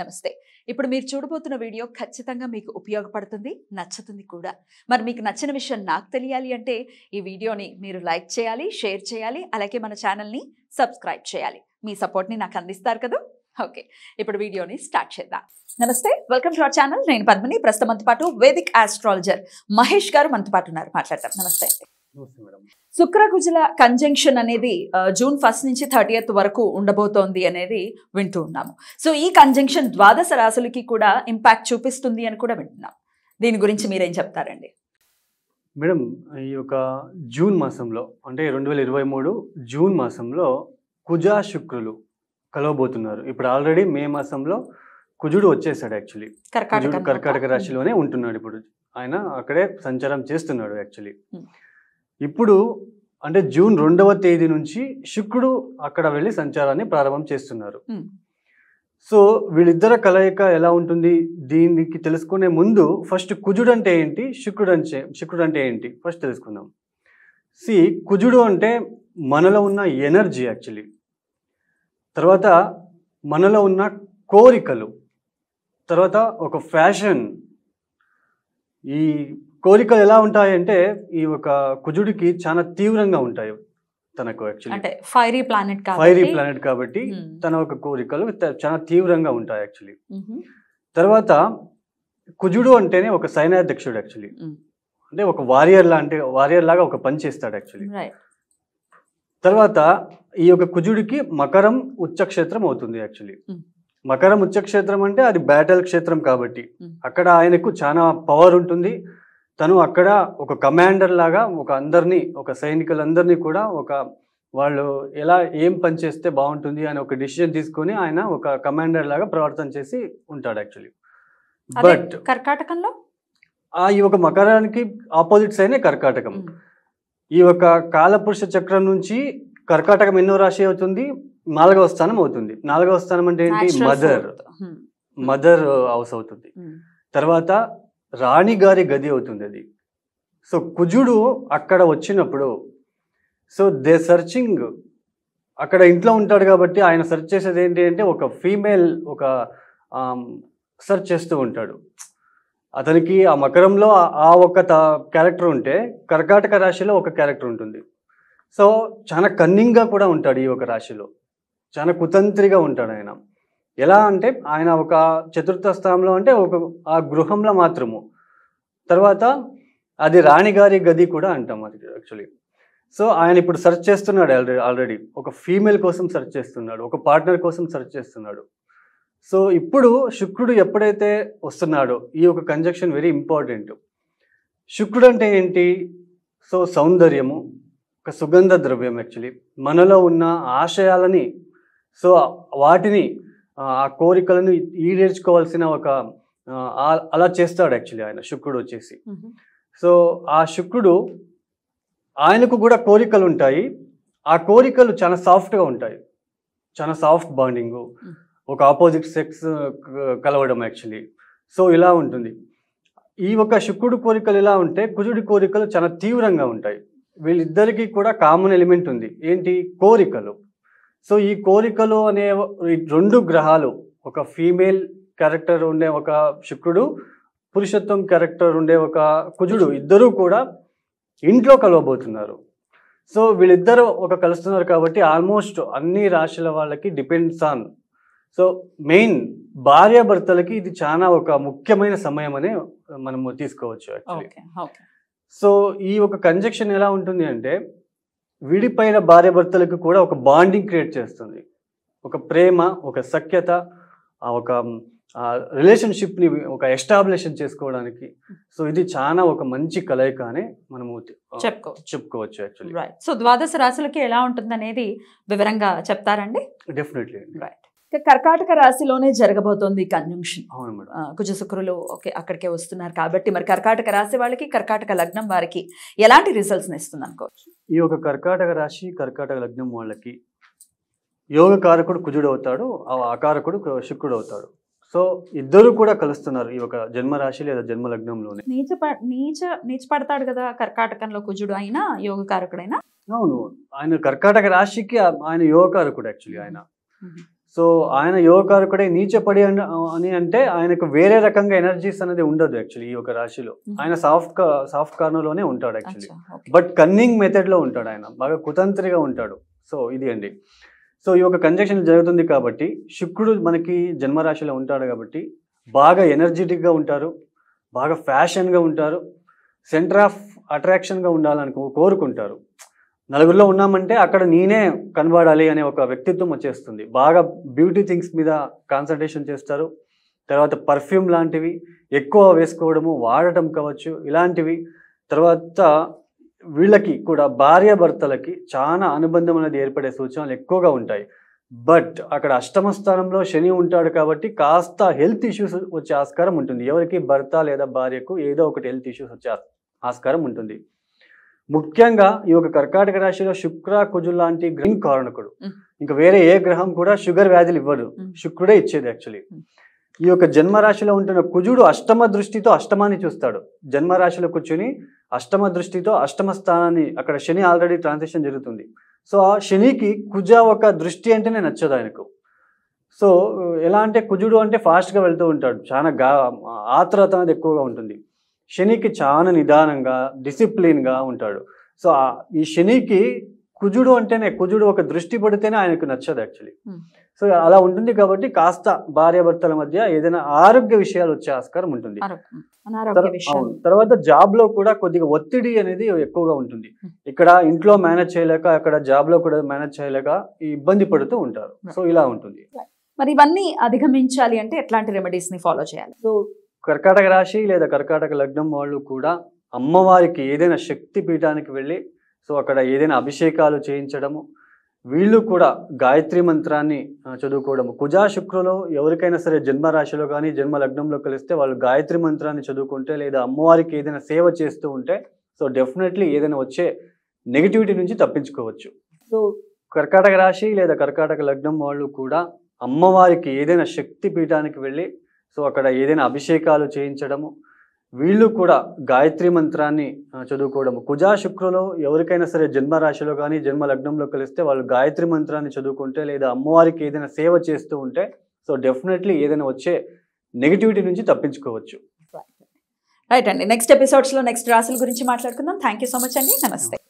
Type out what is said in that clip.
నమస్తే ఇప్పుడు మీరు చూడబోతున్న వీడియో ఖచ్చితంగా మీకు ఉపయోగపడుతుంది నచ్చుతుంది కూడా మరి మీకు నచ్చిన విషయం నాకు తెలియాలి అంటే ఈ వీడియోని మీరు లైక్ చేయాలి షేర్ చేయాలి అలాగే మన ఛానల్ని సబ్స్క్రైబ్ చేయాలి మీ సపోర్ట్ని నాకు అందిస్తారు కదా ఓకే ఇప్పుడు వీడియోని స్టార్ట్ చేద్దాం నమస్తే వెల్కమ్ టు అవర్ ఛానల్ నేను పద్మని ప్రస్తుతం పాటు వేదిక్ ఆస్ట్రాలజర్ మహేష్ గారు మనతో పాటు ఉన్నారు మాట్లాడతాం నమస్తే అండి శుక్రగుజల కంజంక్షన్ అనేది జూన్ ఫస్ట్ నుంచి థర్టీయత్ వరకు ఉండబోతోంది అనేది వింటూ ఉన్నాము సో ఈ కంజంక్షన్ ద్వాదశ రాశులకి కూడా ఇంపాక్ట్ చూపిస్తుంది అని కూడా వింటున్నాం దీని గురించి మీరేం చెప్తారండి మేడం ఈ యొక్క జూన్ మాసంలో అంటే రెండు వేల ఇరవై మూడు జూన్ మాసంలో కుజా శుక్రులు కలవబోతున్నారు ఇప్పుడు ఆల్రెడీ మే మాసంలో కుజుడు వచ్చేసాడు యాక్చువల్లీ కర్కాటక రాశిలోనే ఉంటున్నాడు ఇప్పుడు ఆయన అక్కడే సంచారం చేస్తున్నాడు యాక్చువల్లీ ఇప్పుడు అంటే జూన్ రెండవ తేదీ నుంచి శుక్రుడు అక్కడ వెళ్ళి సంచారాన్ని ప్రారంభం చేస్తున్నారు hmm. సో వీళ్ళిద్దర కలయిక ఎలా ఉంటుంది దీనికి తెలుసుకునే ముందు ఫస్ట్ కుజుడు అంటే ఏంటి శుక్రుడు అంటే శుక్రుడు అంటే ఏంటి ఫస్ట్ తెలుసుకుందాం సి కుజుడు అంటే మనలో ఉన్న ఎనర్జీ యాక్చువల్లీ తర్వాత మనలో ఉన్న కోరికలు తర్వాత ఒక ఫ్యాషన్ ఈ కోరికలు ఎలా ఉంటాయంటే ఈ ఒక కుజుడికి చాలా తీవ్రంగా ఉంటాయి తనకు actually fiery planet fiery planet కాబట్టి hmm. తన ఒక కోరికలు చాలా తీవ్రంగా ఉంటాయి యాక్చువల్లీ mm-hmm. తర్వాత కుజుడు అంటేనే ఒక సైన్యాధ్యక్షుడు యాక్చువల్లీ mm. అంటే ఒక వారియర్ లాంటి వారియర్ లాగా ఒక పని చేస్తాడు యాక్చువల్లీ తర్వాత ఈ యొక్క కుజుడికి మకరం ఉచ్చక్షేత్రం అవుతుంది యాక్చువల్లీ mm. మకరం ఉచ్చక్షేత్రం అంటే అది బ్యాటల్ క్షేత్రం కాబట్టి mm. అక్కడ ఆయనకు చాలా పవర్ ఉంటుంది తను అక్కడ ఒక కమాండర్ లాగా ఒక అందరినీ ఒక సైనికులందరినీ కూడా ఒక వాళ్ళు ఎలా ఏం పని చేస్తే బాగుంటుంది అని ఒక డిసిజన్ తీసుకొని ఆయన ఒక కమాండర్ లాగా ప్రవర్తన చేసి ఉంటాడు యాక్చువల్లీ బట్ కర్కాటకంలో ఈ ఒక మకరానికి ఆపోజిట్స్ అయిన కర్కాటకం ఈ ఒక కాలపురుష చక్రం నుంచి కర్కాటకం ఎన్నో రాశి అవుతుంది నాలుగవ స్థానం అవుతుంది నాలుగవ స్థానం అంటే ఏంటి మదర్ మదర్ హౌస్ అవుతుంది తర్వాత రాణిగారి గది అవుతుంది అది సో కుజుడు అక్కడ వచ్చినప్పుడు సో దే సర్చింగ్ అక్కడ ఇంట్లో ఉంటాడు కాబట్టి ఆయన సెర్చ్ చేసేది ఏంటి అంటే ఒక ఫీమేల్ ఒక సెర్చ్ చేస్తూ ఉంటాడు అతనికి ఆ మకరంలో ఆ ఒక క్యారెక్టర్ ఉంటే కర్కాటక రాశిలో ఒక క్యారెక్టర్ ఉంటుంది సో చాలా కన్నింగ్గా కూడా ఉంటాడు ఈ ఒక రాశిలో చాలా కుతంత్రిగా ఉంటాడు ఆయన ఎలా అంటే ఆయన ఒక చతుర్థ స్థానంలో అంటే ఒక ఆ గృహంలో మాత్రము తర్వాత అది రాణిగారి గది కూడా అంటాం అది యాక్చువల్లీ సో ఆయన ఇప్పుడు సెర్చ్ చేస్తున్నాడు ఆల్రెడీ ఆల్రెడీ ఒక ఫీమేల్ కోసం సెర్చ్ చేస్తున్నాడు ఒక పార్ట్నర్ కోసం సెర్చ్ చేస్తున్నాడు సో ఇప్పుడు శుక్రుడు ఎప్పుడైతే వస్తున్నాడో ఈ ఒక కంజక్షన్ వెరీ ఇంపార్టెంట్ శుక్రుడు అంటే ఏంటి సో సౌందర్యము ఒక సుగంధ ద్రవ్యం యాక్చువల్లీ మనలో ఉన్న ఆశయాలని సో వాటిని ఆ కోరికలను ఈడేర్చుకోవాల్సిన ఒక అలా చేస్తాడు యాక్చువల్లీ ఆయన శుక్రుడు వచ్చేసి సో ఆ శుక్రుడు ఆయనకు కూడా కోరికలు ఉంటాయి ఆ కోరికలు చాలా సాఫ్ట్గా ఉంటాయి చాలా సాఫ్ట్ బాండింగ్ ఒక ఆపోజిట్ సెక్స్ కలవడం యాక్చువల్లీ సో ఇలా ఉంటుంది ఈ ఒక శుక్రుడు కోరికలు ఇలా ఉంటే కుజుడి కోరికలు చాలా తీవ్రంగా ఉంటాయి వీళ్ళిద్దరికీ కూడా కామన్ ఎలిమెంట్ ఉంది ఏంటి కోరికలు సో ఈ కోరికలు అనే రెండు గ్రహాలు ఒక ఫీమేల్ క్యారెక్టర్ ఉండే ఒక శుక్రుడు పురుషత్వం క్యారెక్టర్ ఉండే ఒక కుజుడు ఇద్దరూ కూడా ఇంట్లో కలవబోతున్నారు సో వీళ్ళిద్దరు ఒక కలుస్తున్నారు కాబట్టి ఆల్మోస్ట్ అన్ని రాశుల వాళ్ళకి డిపెండ్స్ ఆన్ సో మెయిన్ భార్యాభర్తలకి ఇది చాలా ఒక ముఖ్యమైన సమయం అని మనము తీసుకోవచ్చు సో ఈ ఒక కంజక్షన్ ఎలా ఉంటుంది అంటే విడిపోయిన భార్యాభర్తలకు కూడా ఒక బాండింగ్ క్రియేట్ చేస్తుంది ఒక ప్రేమ ఒక సఖ్యత ఒక రిలేషన్షిప్ని ఒక ఎస్టాబ్లిషన్ చేసుకోవడానికి సో ఇది చాలా ఒక మంచి కలయిక అని మనము చెప్పుకోవచ్చు చెప్పుకోవచ్చు యాక్చువల్లీ రైట్ సో ద్వాదశ రాశులకి ఎలా ఉంటుంది అనేది వివరంగా చెప్తారండి డెఫినెట్లీ రైట్ కర్కాటక రాశిలోనే జరగబోతోంది కన్జంక్షన్ కుజ శుక్రులు ఓకే అక్కడికే వస్తున్నారు కాబట్టి మరి కర్కాటక రాశి వాళ్ళకి కర్కాటక లగ్నం వారికి ఎలాంటి రిజల్ట్స్ ఇస్తుంది అనుకోవచ్చు ఈ యొక్క కర్కాటక రాశి కర్కాటక లగ్నం వాళ్ళకి యోగ కారకుడు కుజుడు అవుతాడు అకారకుడు శుక్రుడు అవుతాడు సో ఇద్దరు కూడా కలుస్తున్నారు ఈ ఒక జన్మరాశి లేదా జన్మ లగ్నంలోనే నీచ నీచ నీచ పడతాడు కదా కర్కాటకంలో కుజుడు అయినా యోగ కారకుడైనా అవును ఆయన కర్కాటక రాశికి ఆయన యోగకారకుడు యాక్చువల్లీ ఆయన సో ఆయన యువకారకుడే నీచపడి అని అంటే ఆయనకు వేరే రకంగా ఎనర్జీస్ అనేది ఉండదు యాక్చువల్లీ ఈ ఒక రాశిలో ఆయన సాఫ్ట్ సాఫ్ట్ కార్నర్లోనే ఉంటాడు యాక్చువల్లీ బట్ కన్నింగ్ మెథడ్లో ఉంటాడు ఆయన బాగా కుతంత్రిగా ఉంటాడు సో ఇది అండి సో ఈ యొక్క కంజక్షన్ జరుగుతుంది కాబట్టి శుక్రుడు మనకి జన్మరాశిలో ఉంటాడు కాబట్టి బాగా ఎనర్జెటిక్గా ఉంటారు బాగా ఫ్యాషన్గా ఉంటారు సెంటర్ ఆఫ్ అట్రాక్షన్గా ఉండాలని కోరుకుంటారు నలుగురిలో ఉన్నామంటే అక్కడ నేనే కనబడాలి అనే ఒక వ్యక్తిత్వం వచ్చేస్తుంది బాగా బ్యూటీ థింగ్స్ మీద కాన్సన్ట్రేషన్ చేస్తారు తర్వాత పర్ఫ్యూమ్ లాంటివి ఎక్కువ వేసుకోవడము వాడటం కావచ్చు ఇలాంటివి తర్వాత వీళ్ళకి కూడా భార్య భర్తలకి చాలా అనుబంధం అనేది ఏర్పడే సూచనలు ఎక్కువగా ఉంటాయి బట్ అక్కడ అష్టమ స్థానంలో శని ఉంటాడు కాబట్టి కాస్త హెల్త్ ఇష్యూస్ వచ్చే ఆస్కారం ఉంటుంది ఎవరికి భర్త లేదా భార్యకు ఏదో ఒకటి హెల్త్ ఇష్యూస్ వచ్చే ఆస్కారం ఉంటుంది ముఖ్యంగా ఈ యొక్క కర్కాటక రాశిలో శుక్ర కుజు లాంటి గ్రహం కారణకుడు ఇంకా వేరే ఏ గ్రహం కూడా షుగర్ వ్యాధులు ఇవ్వదు శుక్రుడే ఇచ్చేది యాక్చువల్లీ ఈ యొక్క జన్మరాశిలో ఉంటున్న కుజుడు అష్టమ దృష్టితో అష్టమాన్ని చూస్తాడు జన్మరాశిలో కూర్చుని అష్టమ దృష్టితో అష్టమ స్థానాన్ని అక్కడ శని ఆల్రెడీ ట్రాన్సాక్షన్ జరుగుతుంది సో ఆ శనికి కుజ ఒక దృష్టి అంటేనే నచ్చదు ఆయనకు సో ఎలా అంటే కుజుడు అంటే ఫాస్ట్గా వెళ్తూ ఉంటాడు చాలా గా ఆత్రత అనేది ఎక్కువగా ఉంటుంది శనికి చాలా నిదానంగా డిసిప్లిన్గా ఉంటాడు సో ఈ శనికి కుజుడు అంటేనే కుజుడు ఒక దృష్టి పడితేనే ఆయనకు నచ్చదు యాక్చువల్లీ సో అలా ఉంటుంది కాబట్టి కాస్త భార్యాభర్తల మధ్య ఏదైనా ఆరోగ్య విషయాలు వచ్చే ఆస్కారం ఉంటుంది తర్వాత జాబ్ లో కూడా కొద్దిగా ఒత్తిడి అనేది ఎక్కువగా ఉంటుంది ఇక్కడ ఇంట్లో మేనేజ్ చేయలేక అక్కడ జాబ్ లో కూడా మేనేజ్ చేయలేక ఇబ్బంది పడుతూ ఉంటారు సో ఇలా ఉంటుంది మరి ఇవన్నీ అధిగమించాలి అంటే ఎట్లాంటి రెమెడీస్ ని ఫాలో చేయాలి సో కర్కాటక రాశి లేదా కర్కాటక లగ్నం వాళ్ళు కూడా అమ్మవారికి ఏదైనా శక్తి పీఠానికి వెళ్ళి సో అక్కడ ఏదైనా అభిషేకాలు చేయించడము వీళ్ళు కూడా గాయత్రి మంత్రాన్ని చదువుకోవడము కుజా శుక్రులో ఎవరికైనా సరే జన్మ రాశిలో కానీ జన్మ లగ్నంలో కలిస్తే వాళ్ళు గాయత్రి మంత్రాన్ని చదువుకుంటే లేదా అమ్మవారికి ఏదైనా సేవ చేస్తూ ఉంటే సో డెఫినెట్లీ ఏదైనా వచ్చే నెగిటివిటీ నుంచి తప్పించుకోవచ్చు సో కర్కాటక రాశి లేదా కర్కాటక లగ్నం వాళ్ళు కూడా అమ్మవారికి ఏదైనా శక్తి పీఠానికి వెళ్ళి సో అక్కడ ఏదైనా అభిషేకాలు చేయించడము వీళ్ళు కూడా గాయత్రి మంత్రాన్ని చదువుకోవడము కుజా శుక్రులో ఎవరికైనా సరే జన్మరాశిలో కానీ జన్మ లగ్నంలో కలిస్తే వాళ్ళు గాయత్రి మంత్రాన్ని చదువుకుంటే లేదా అమ్మవారికి ఏదైనా సేవ చేస్తూ ఉంటే సో డెఫినెట్లీ ఏదైనా వచ్చే నెగిటివిటీ నుంచి తప్పించుకోవచ్చు రైట్ అండి నెక్స్ట్ ఎపిసోడ్స్లో నెక్స్ట్ రాశుల గురించి మాట్లాడుకుందాం థ్యాంక్ సో మచ్ అండి నమస్తే